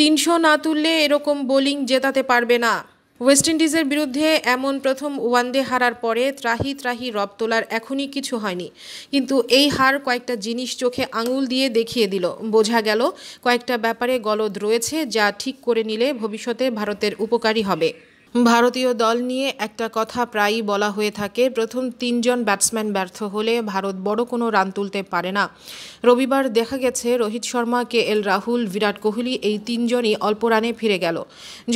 তিনশো না তুললে এরকম বোলিং জেতাতে পারবে না ওয়েস্ট ইন্ডিজের বিরুদ্ধে এমন প্রথম ওয়ানডে হারার পরে ত্রাহি ত্রাহি রব তোলার এখনই কিছু হয়নি কিন্তু এই হার কয়েকটা জিনিস চোখে আঙুল দিয়ে দেখিয়ে দিল বোঝা গেল কয়েকটা ব্যাপারে গলদ রয়েছে যা ঠিক করে নিলে ভবিষ্যতে ভারতের উপকারী হবে ভারতীয় দল নিয়ে একটা কথা প্রায়ই বলা হয়ে থাকে প্রথম তিনজন ব্যাটসম্যান ব্যর্থ হলে ভারত বড় কোনো রান তুলতে পারে না রবিবার দেখা গেছে রোহিত শর্মা কে এল রাহুল বিরাট কোহলি এই তিনজনই অল্প রানে ফিরে গেল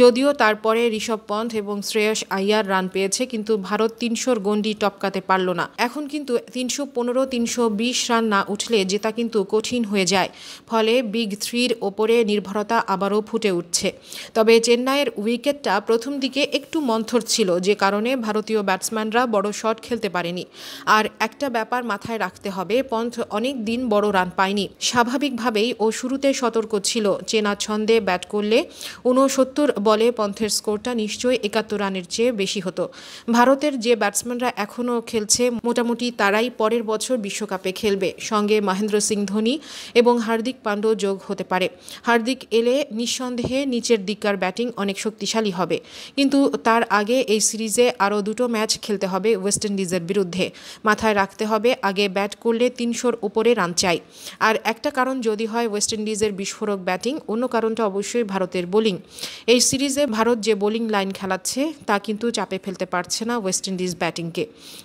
যদিও তারপরে ঋষভ পন্থ এবং শ্রেয়স আইয়ার রান পেয়েছে কিন্তু ভারত তিনশোর গণ্ডি টপকাতে পারল না এখন কিন্তু তিনশো পনেরো তিনশো বিশ রান না উঠলে জেতা কিন্তু কঠিন হয়ে যায় ফলে বিগ থ্রির ওপরে নির্ভরতা আবারও ফুটে উঠছে তবে চেন্নাইয়ের উইকেটটা প্রথম দিকে একটু মন্থর ছিল যে কারণে ভারতীয় ব্যাটসম্যানরা বড় শট খেলতে পারেনি আর একটা ব্যাপার মাথায় রাখতে হবে পন্থ অনেক দিন বড় রান পায়নি স্বাভাবিকভাবেই ও শুরুতে সতর্ক ছিল চেনা ছন্দে ব্যাট করলে ঊনসত্তর বলে পন্থের স্কোরটা নিশ্চয়ই একাত্তর রানের চেয়ে বেশি হতো ভারতের যে ব্যাটসম্যানরা এখনও খেলছে মোটামুটি তারাই পরের বছর বিশ্বকাপে খেলবে সঙ্গে মহেন্দ্র সিং ধোনি এবং হার্দিক পাণ্ড্য যোগ হতে পারে হার্দিক এলে নিঃসন্দেহে নিচের দিককার ব্যাটিং অনেক শক্তিশালী হবে কিন্তু কিন্তু তার আগে এই সিরিজে আরও দুটো ম্যাচ খেলতে হবে ওয়েস্ট ইন্ডিজের বিরুদ্ধে মাথায় রাখতে হবে আগে ব্যাট করলে তিনশোর উপরে রান চাই আর একটা কারণ যদি হয় ওয়েস্ট ইন্ডিজের বিস্ফোরক ব্যাটিং অন্য কারণটা অবশ্যই ভারতের বোলিং এই সিরিজে ভারত যে বোলিং লাইন খেলাচ্ছে তা কিন্তু চাপে ফেলতে পারছে না ওয়েস্ট ইন্ডিজ ব্যাটিংকে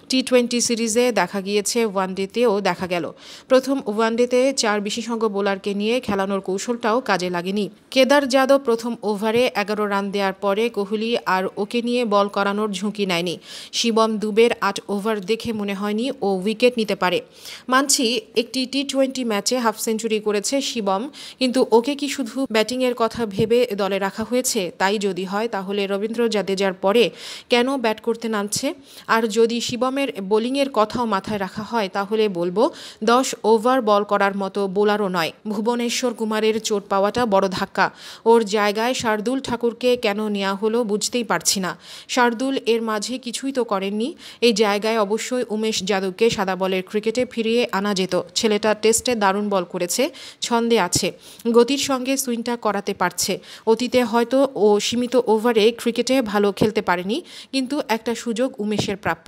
টি টোয়েন্টি সিরিজে দেখা গিয়েছে ওয়ান ডেতেও দেখা গেল প্রথম ওয়ান ডেতে চার বিশেষজ্ঞ বোলারকে নিয়ে খেলানোর কৌশলটাও কাজে লাগেনি কেদার যাদব প্রথম ওভারে এগারো রান দেওয়ার পরে কোহলি আর আর ওকে নিয়ে বল করানোর ঝুঁকি নেয়নি শিবম দুবের আট ওভার দেখে মনে হয়নি ও উইকেট নিতে পারে মানছি একটি টি টোয়েন্টি ম্যাচে হাফ সেঞ্চুরি করেছে শিবম কিন্তু ওকে কি শুধু ব্যাটিংয়ের কথা ভেবে দলে রাখা হয়েছে তাই যদি হয় তাহলে রবীন্দ্র জাদেজার পরে কেন ব্যাট করতে নামছে আর যদি শিবমের বোলিংয়ের কথাও মাথায় রাখা হয় তাহলে বলবো দশ ওভার বল করার মতো বোলারও নয় ভুবনেশ্বর কুমারের চোট পাওয়াটা বড় ধাক্কা ওর জায়গায় শার্দুল ঠাকুরকে কেন নেওয়া হলো বুঝতেই পারছি না শার্দুল এর মাঝে কিছুই তো করেননি এই জায়গায় অবশ্যই উমেশ যাদবকে সাদা বলের ক্রিকেটে ফিরিয়ে আনা যেত ছেলেটা টেস্টে দারুণ বল করেছে ছন্দে আছে গতির সঙ্গে সুইংটা করাতে পারছে অতীতে হয়তো ও সীমিত ওভারে ক্রিকেটে ভালো খেলতে পারেনি কিন্তু একটা সুযোগ উমেশের প্রাপ্য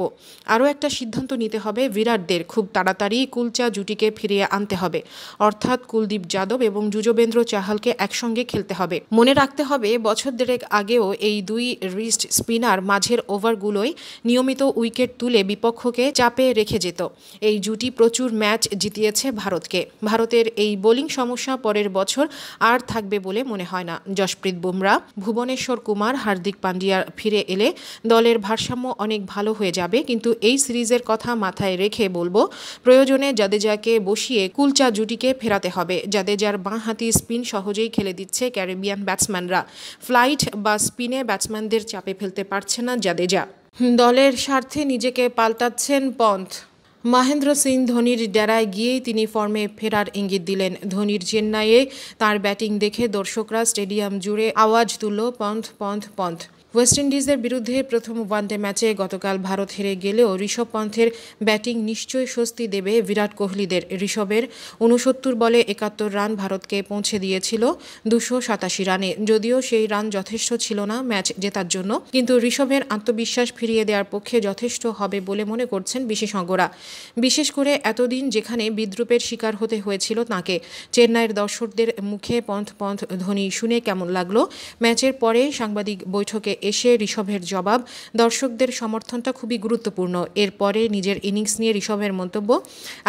আরও একটা সিদ্ধান্ত নিতে হবে বিরাটদের খুব তাড়াতাড়ি কুলচা জুটিকে ফিরিয়ে আনতে হবে অর্থাৎ কুলদীপ যাদব এবং যুজবেন্দ্র চাহালকে একসঙ্গে খেলতে হবে মনে রাখতে হবে বছর দেড়েক আগেও এই দুই রিস্ট স্পিনার মাঝের ওভারগুলোয় নিয়মিত উইকেট তুলে বিপক্ষকে চাপে রেখে যেত এই জুটি প্রচুর ম্যাচ জিতিয়েছে ভারতকে ভারতের এই বোলিং সমস্যা পরের বছর আর থাকবে বলে মনে হয় না যশপ্রীত বুমরা ভুবনেশ্বর কুমার হার্দিক পান্ডিয়া ফিরে এলে দলের ভারসাম্য অনেক ভালো হয়ে যাবে কিন্তু এই সিরিজের কথা মাথায় রেখে বলবো প্রয়োজনে জাদেজাকে বসিয়ে কুলচা জুটিকে ফেরাতে হবে জাদেজার বাঁ হাতি স্পিন সহজেই খেলে দিচ্ছে ক্যারিবিয়ান ব্যাটসম্যানরা ফ্লাইট বা স্পিনে ব্যাটসম্যানদের নিজের চাপে ফেলতে পারছে না জাদেজা দলের স্বার্থে নিজেকে পাল্টাচ্ছেন পন্থ মহেন্দ্র সিং ধোনির ডেরায় গিয়েই তিনি ফর্মে ফেরার ইঙ্গিত দিলেন ধোনির চেন্নাইয়ে তার ব্যাটিং দেখে দর্শকরা স্টেডিয়াম জুড়ে আওয়াজ তুলল পন্থ পন্থ পন্থ ওয়েস্ট ইন্ডিজের বিরুদ্ধে প্রথম ওয়ানডে ম্যাচে গতকাল ভারত হেরে গেলেও ঋষভ পন্থের ব্যাটিং নিশ্চয় স্বস্তি দেবে বিরাট কোহলিদের ঋষভের উনসত্তর বলে একাত্তর রান ভারতকে পৌঁছে দিয়েছিল দুশো সাতাশি রানে যদিও সেই রান যথেষ্ট ছিল না ম্যাচ জেতার জন্য কিন্তু ঋষভের আত্মবিশ্বাস ফিরিয়ে দেওয়ার পক্ষে যথেষ্ট হবে বলে মনে করছেন বিশেষজ্ঞরা বিশেষ করে এতদিন যেখানে বিদ্রুপের শিকার হতে হয়েছিল তাকে চেন্নাইয়ের দর্শকদের মুখে পন্থ পন্থ ধ্বনি শুনে কেমন লাগলো ম্যাচের পরে সাংবাদিক বৈঠকে এসে ঋষভের জবাব দর্শকদের সমর্থনটা খুবই গুরুত্বপূর্ণ এরপরে নিজের ইনিংস নিয়ে ঋষভের মন্তব্য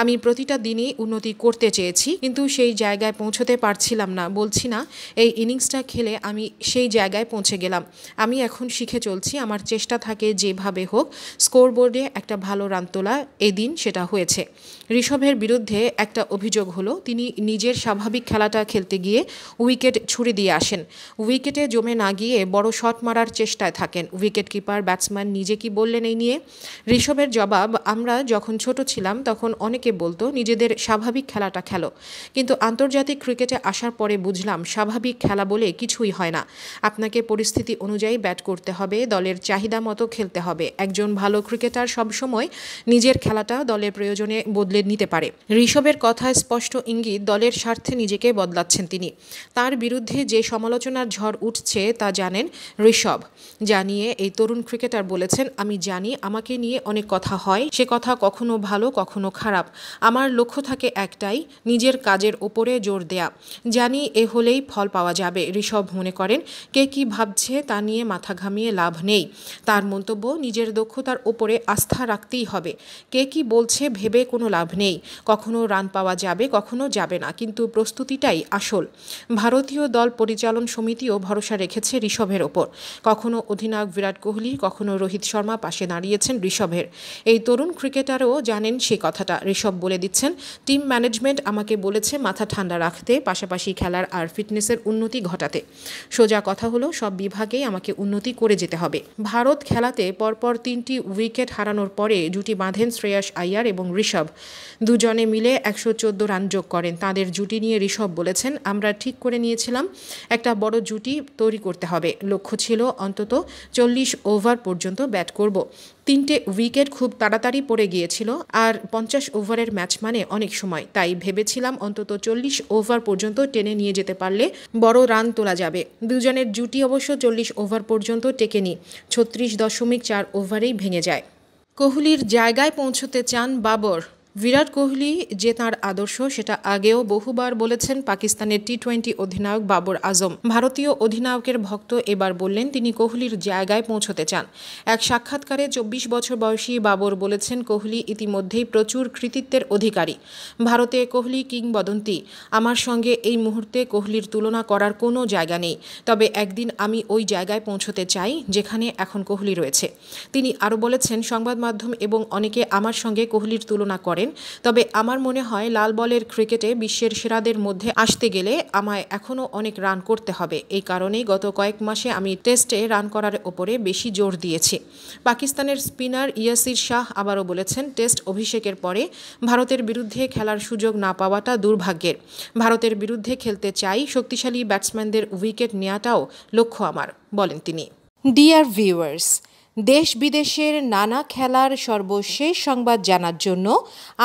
আমি প্রতিটা দিনই উন্নতি করতে চেয়েছি কিন্তু সেই জায়গায় পৌঁছতে পারছিলাম না বলছি না এই ইনিংসটা খেলে আমি সেই জায়গায় পৌঁছে গেলাম আমি এখন শিখে চলছি আমার চেষ্টা থাকে যেভাবে হোক স্কোরবোর্ডে একটা ভালো রান তোলা এদিন সেটা হয়েছে ঋষভের বিরুদ্ধে একটা অভিযোগ হলো তিনি নিজের স্বাভাবিক খেলাটা খেলতে গিয়ে উইকেট ছুড়ে দিয়ে আসেন উইকেটে জমে না গিয়ে বড় শট মারার চেষ্টায় থাকেন উইকেট কিপার ব্যাটসম্যান নিজে কি বললেন এই নিয়ে ঋষভের জবাব আমরা যখন ছোট ছিলাম তখন অনেকে বলতো নিজেদের স্বাভাবিক খেলাটা খেলো কিন্তু আন্তর্জাতিক ক্রিকেটে আসার পরে বুঝলাম স্বাভাবিক খেলা বলে কিছুই হয় না আপনাকে পরিস্থিতি অনুযায়ী ব্যাট করতে হবে দলের চাহিদা মতো খেলতে হবে একজন ভালো ক্রিকেটার সবসময় নিজের খেলাটা দলের প্রয়োজনে বদলে নিতে পারে ঋষভের কথা স্পষ্ট ইঙ্গিত দলের স্বার্থে নিজেকে বদলাচ্ছেন তিনি তার বিরুদ্ধে যে সমালোচনার ঝড় উঠছে তা জানেন ঋষভ জানিয়ে এই তরুণ ক্রিকেটার বলেছেন আমি জানি আমাকে নিয়ে অনেক কথা হয় সে কথা কখনো ভালো কখনো খারাপ আমার লক্ষ্য থাকে একটাই নিজের কাজের ওপরে জোর দেয়া জানি এ হলেই ফল পাওয়া যাবে ঋষভ মনে করেন কে কি ভাবছে তা নিয়ে মাথা ঘামিয়ে লাভ নেই তার মন্তব্য নিজের দক্ষতার ওপরে আস্থা রাখতেই হবে কে কি বলছে ভেবে কোনো লাভ নেই কখনো রান পাওয়া যাবে কখনো যাবে না কিন্তু প্রস্তুতিটাই আসল ভারতীয় দল পরিচালন সমিতিও ভরসা রেখেছে ঋষভের ওপর কখনও অধিনায়ক বিরাট কোহলি কখনও রোহিত শর্মা পাশে দাঁড়িয়েছেন ঋষভের এই তরুণ ক্রিকেটারও জানেন সে কথাটা ঋষভ বলে দিচ্ছেন টিম ম্যানেজমেন্ট আমাকে বলেছে মাথা ঠান্ডা রাখতে পাশাপাশি খেলার আর ফিটনেসের উন্নতি ঘটাতে সোজা কথা হলো সব বিভাগেই আমাকে উন্নতি করে যেতে হবে ভারত খেলাতে পরপর তিনটি উইকেট হারানোর পরে জুটি বাঁধেন শ্রেয়াস আইয়ার এবং ঋষভ দুজনে মিলে একশো রান যোগ করেন তাদের জুটি নিয়ে ঋষভ বলেছেন আমরা ঠিক করে নিয়েছিলাম একটা বড় জুটি তৈরি করতে হবে লক্ষ্য ছিল অন্তত চল্লিশ ওভার পর্যন্ত ব্যাট করব তিনটে উইকেট খুব তাড়াতাড়ি পড়ে গিয়েছিল আর পঞ্চাশ ওভারের ম্যাচ মানে অনেক সময় তাই ভেবেছিলাম অন্তত চল্লিশ ওভার পর্যন্ত টেনে নিয়ে যেতে পারলে বড় রান তোলা যাবে দুজনের জুটি অবশ্য চল্লিশ ওভার পর্যন্ত টেকেনি ছত্রিশ দশমিক চার ওভারেই ভেঙে যায় কোহলির জায়গায় পৌঁছতে চান বাবর বিরাট কোহলি যে তাঁর আদর্শ সেটা আগেও বহুবার বলেছেন পাকিস্তানের টি টোয়েন্টি অধিনায়ক বাবর আজম ভারতীয় অধিনায়কের ভক্ত এবার বললেন তিনি কোহলির জায়গায় পৌঁছতে চান এক সাক্ষাৎকারে চব্বিশ বছর বয়সী বাবর বলেছেন কোহলি ইতিমধ্যেই প্রচুর কৃতিত্বের অধিকারী ভারতে কোহলি কিংবদন্তি আমার সঙ্গে এই মুহূর্তে কোহলির তুলনা করার কোনো জায়গা নেই তবে একদিন আমি ওই জায়গায় পৌঁছতে চাই যেখানে এখন কোহলি রয়েছে তিনি আরও বলেছেন সংবাদ মাধ্যম এবং অনেকে আমার সঙ্গে কোহলির তুলনা করে করেন তবে আমার মনে হয় লাল বলের ক্রিকেটে বিশ্বের সেরাদের মধ্যে আসতে গেলে আমায় এখনও অনেক রান করতে হবে এই কারণেই গত কয়েক মাসে আমি টেস্টে রান করার ওপরে বেশি জোর দিয়েছি পাকিস্তানের স্পিনার ইয়াসির শাহ আবারও বলেছেন টেস্ট অভিষেকের পরে ভারতের বিরুদ্ধে খেলার সুযোগ না পাওয়াটা দুর্ভাগ্যের ভারতের বিরুদ্ধে খেলতে চাই শক্তিশালী ব্যাটসম্যানদের উইকেট নেওয়াটাও লক্ষ্য আমার বলেন তিনি ডিয়ার ভিউয়ার্স দেশ বিদেশের নানা খেলার সর্বশেষ সংবাদ জানার জন্য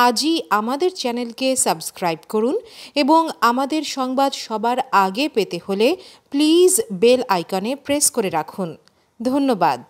আজই আমাদের চ্যানেলকে সাবস্ক্রাইব করুন এবং আমাদের সংবাদ সবার আগে পেতে হলে প্লিজ বেল আইকনে প্রেস করে রাখুন ধন্যবাদ